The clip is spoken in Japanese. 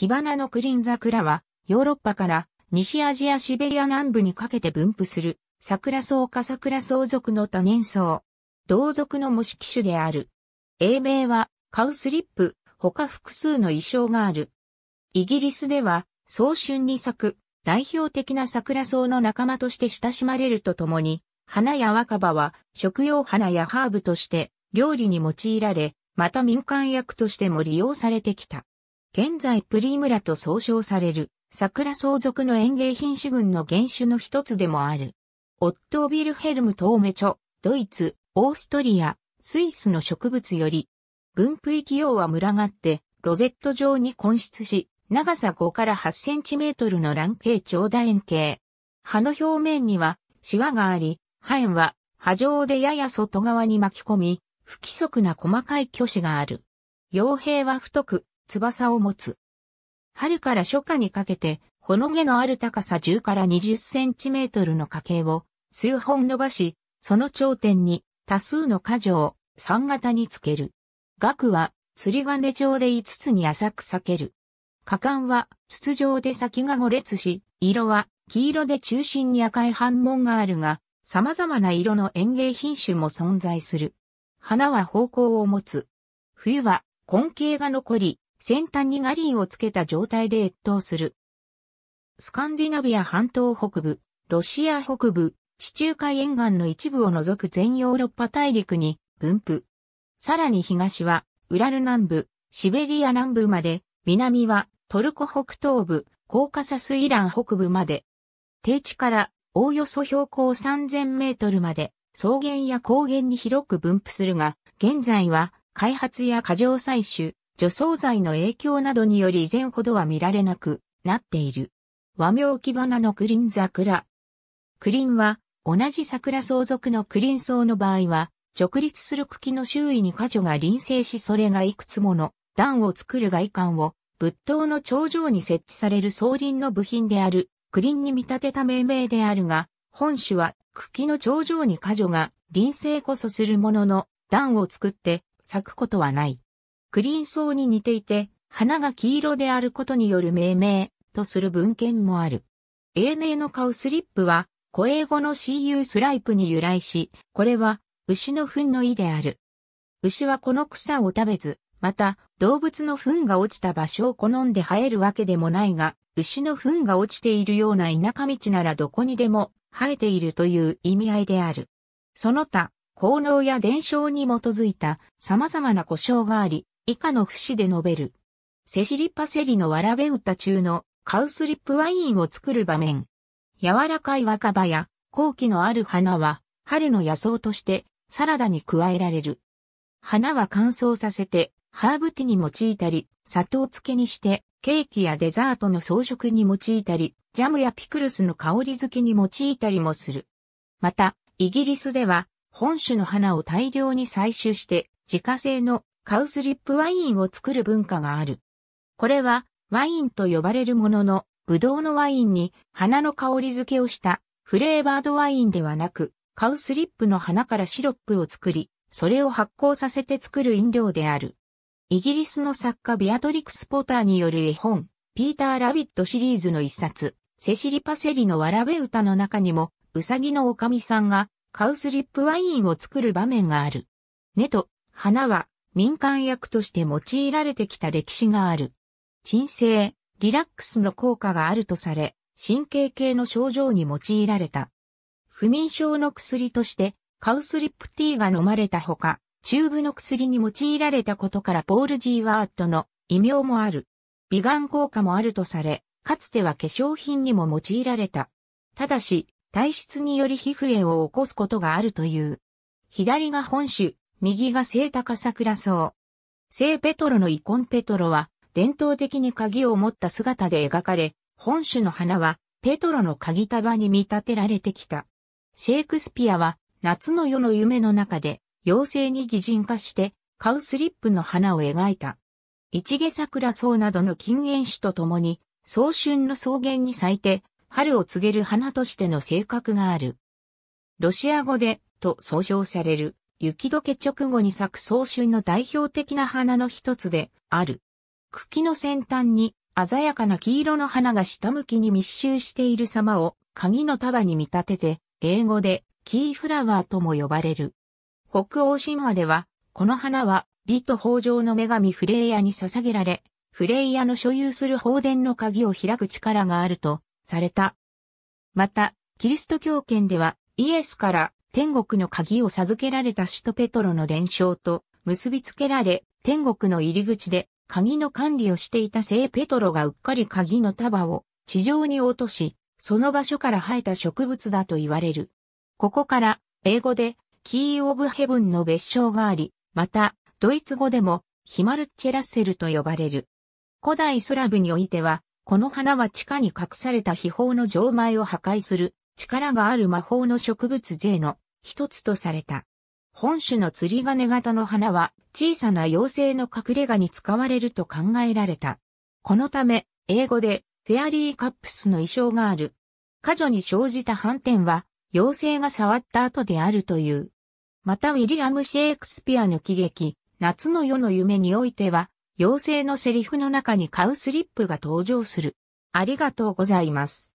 キバナのクリン桜は、ヨーロッパから西アジアシベリア南部にかけて分布する、桜草か桜草属の多年草。同属の模式種である。英名は、カウスリップ、他複数の意匠がある。イギリスでは、早春に咲く、代表的な桜草の仲間として親しまれるとともに、花や若葉は食用花やハーブとして料理に用いられ、また民間薬としても利用されてきた。現在プリムラと総称される、桜相続の園芸品種群の原種の一つでもある。オットー・ビルヘルム・トーメチョ、ドイツ、オーストリア、スイスの植物より、分布域用は群がって、ロゼット状に混出し、長さ5から8センチメートルの卵形長楕円形。葉の表面には、シワがあり、葉炎は、波状でやや外側に巻き込み、不規則な細かい巨子がある。傭兵は太く、翼を持つ。春から初夏にかけて、ほの毛のある高さ10から20センチメートルの家系を数本伸ばし、その頂点に多数の花状、を三型につける。額は釣り金状で5つに浅く裂ける。果敢は筒状で先が漏列し、色は黄色で中心に赤い反紋があるが、様々な色の園芸品種も存在する。花は方向を持つ。冬は根茎が残り、先端にガリーをつけた状態で越冬する。スカンディナビア半島北部、ロシア北部、地中海沿岸の一部を除く全ヨーロッパ大陸に分布。さらに東は、ウラル南部、シベリア南部まで、南はトルコ北東部、コーカサスイラン北部まで。低地からおおよそ標高3000メートルまで草原や高原に広く分布するが、現在は開発や過剰採取、除草剤の影響などにより以前ほどは見られなくなっている。和名木花のクリン桜。クリンは、同じ桜相続のクリン草の場合は、直立する茎の周囲に箇女が隣生しそれがいくつもの段を作る外観を仏塔の頂上に設置される草林の部品である、クリンに見立てた命名であるが、本種は茎の頂上に箇女が隣生こそするものの段を作って咲くことはない。クリーンソーに似ていて、花が黄色であることによる命名とする文献もある。英名のカウスリップは、古英語の cu スライプに由来し、これは牛の糞の意である。牛はこの草を食べず、また動物の糞が落ちた場所を好んで生えるわけでもないが、牛の糞が落ちているような田舎道ならどこにでも生えているという意味合いである。その他、効能や伝承に基づいた様々な故障があり、以下の節で述べる。セシリパセリのわらべ歌中のカウスリップワインを作る場面。柔らかい若葉や後期のある花は春の野草としてサラダに加えられる。花は乾燥させてハーブティに用いたり、砂糖漬けにしてケーキやデザートの装飾に用いたり、ジャムやピクルスの香り付けに用いたりもする。また、イギリスでは本種の花を大量に採取して自家製のカウスリップワインを作る文化がある。これはワインと呼ばれるものの、ブドウのワインに花の香り付けをしたフレーバードワインではなく、カウスリップの花からシロップを作り、それを発酵させて作る飲料である。イギリスの作家ビアトリクス・ポーターによる絵本、ピーター・ラビットシリーズの一冊、セシリ・パセリのわらべ歌の中にも、うさぎのおかみさんがカウスリップワインを作る場面がある。根と花は民間薬として用いられてきた歴史がある。鎮静、リラックスの効果があるとされ、神経系の症状に用いられた。不眠症の薬として、カウスリップティーが飲まれたほか、チューブの薬に用いられたことからポール・ジー・ワーットの異名もある。美顔効果もあるとされ、かつては化粧品にも用いられた。ただし、体質により皮膚炎を起こすことがあるという。左が本種、右が聖高桜草。聖ペトロのイコンペトロは、伝統的に鍵を持った姿で描かれ、本種の花は、ペトロの鍵束に見立てられてきた。シェイクスピアは、夏の夜の夢の中で、妖精に擬人化して、カウスリップの花を描いた。一毛桜草などの禁煙種と共に、早春の草原に咲いて、春を告げる花としての性格がある。ロシア語で、と総称される。雪解け直後に咲く早春の代表的な花の一つである。茎の先端に鮮やかな黄色の花が下向きに密集している様を鍵の束に見立てて、英語でキーフラワーとも呼ばれる。北欧神話では、この花は美と豊穣の女神フレイヤに捧げられ、フレイヤの所有する放電の鍵を開く力があるとされた。また、キリスト教圏ではイエスから天国の鍵を授けられた首都ペトロの伝承と結びつけられ、天国の入り口で鍵の管理をしていた聖ペトロがうっかり鍵の束を地上に落とし、その場所から生えた植物だと言われる。ここから、英語で、キー・オブ・ヘブンの別称があり、また、ドイツ語でも、ヒマルチェラッセルと呼ばれる。古代スラブにおいては、この花は地下に隠された秘宝の錠前を破壊する力がある魔法の植物税の一つとされた。本種の釣り鐘型の花は小さな妖精の隠れ家に使われると考えられた。このため、英語でフェアリーカップスの衣装がある。過剰に生じた反転は、妖精が触った後であるという。またウィリアム・シェイクスピアの喜劇、夏の夜の夢においては、妖精のセリフの中にカウスリップが登場する。ありがとうございます。